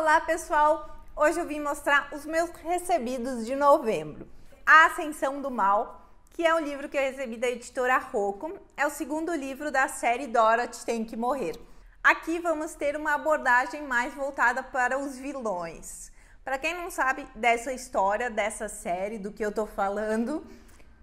Olá pessoal, hoje eu vim mostrar os meus recebidos de novembro. A Ascensão do Mal, que é um livro que eu recebi da editora Rocco, é o segundo livro da série Dorothy Tem que Morrer. Aqui vamos ter uma abordagem mais voltada para os vilões. Para quem não sabe dessa história, dessa série, do que eu tô falando,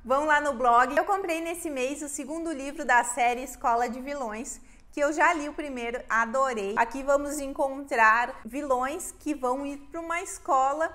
vão lá no blog. Eu comprei nesse mês o segundo livro da série Escola de Vilões, que eu já li o primeiro, adorei. Aqui vamos encontrar vilões que vão ir para uma escola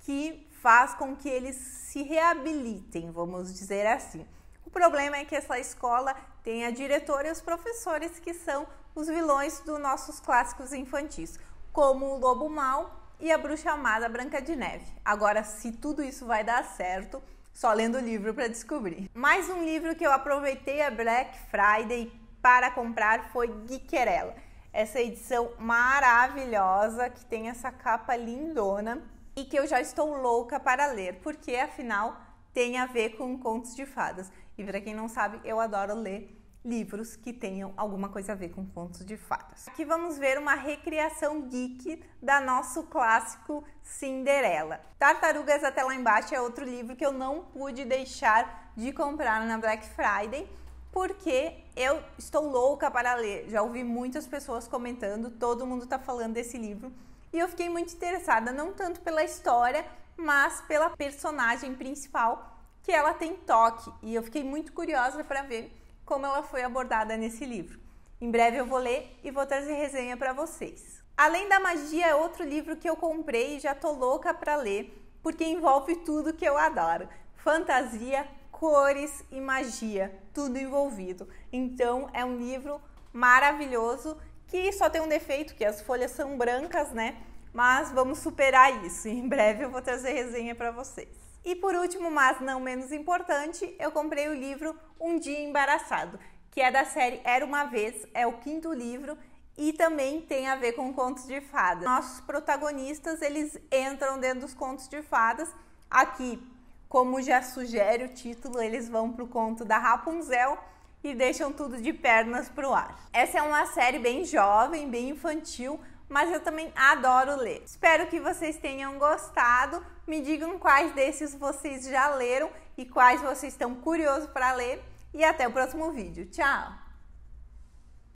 que faz com que eles se reabilitem, vamos dizer assim. O problema é que essa escola tem a diretora e os professores que são os vilões dos nossos clássicos infantis, como o Lobo Mal e a Bruxa Amada Branca de Neve. Agora, se tudo isso vai dar certo, só lendo o livro para descobrir. Mais um livro que eu aproveitei a é Black Friday para comprar foi Guiquerela. Essa edição maravilhosa que tem essa capa lindona e que eu já estou louca para ler, porque afinal tem a ver com contos de fadas. E para quem não sabe, eu adoro ler livros que tenham alguma coisa a ver com contos de fadas. Aqui vamos ver uma recriação geek da nosso clássico Cinderela. Tartarugas até lá embaixo é outro livro que eu não pude deixar de comprar na Black Friday porque eu estou louca para ler. Já ouvi muitas pessoas comentando, todo mundo está falando desse livro. E eu fiquei muito interessada, não tanto pela história, mas pela personagem principal, que ela tem toque. E eu fiquei muito curiosa para ver como ela foi abordada nesse livro. Em breve eu vou ler e vou trazer resenha para vocês. Além da Magia é outro livro que eu comprei e já tô louca para ler, porque envolve tudo que eu adoro: fantasia, cores e magia, tudo envolvido. Então é um livro maravilhoso que só tem um defeito, que as folhas são brancas, né? Mas vamos superar isso. Em breve eu vou trazer resenha para vocês. E por último, mas não menos importante, eu comprei o livro Um Dia Embaraçado, que é da série Era uma Vez, é o quinto livro e também tem a ver com contos de fadas. Nossos protagonistas, eles entram dentro dos contos de fadas. Aqui como já sugere o título, eles vão para o conto da Rapunzel e deixam tudo de pernas para o ar. Essa é uma série bem jovem, bem infantil, mas eu também adoro ler. Espero que vocês tenham gostado. Me digam quais desses vocês já leram e quais vocês estão curiosos para ler. E até o próximo vídeo. Tchau!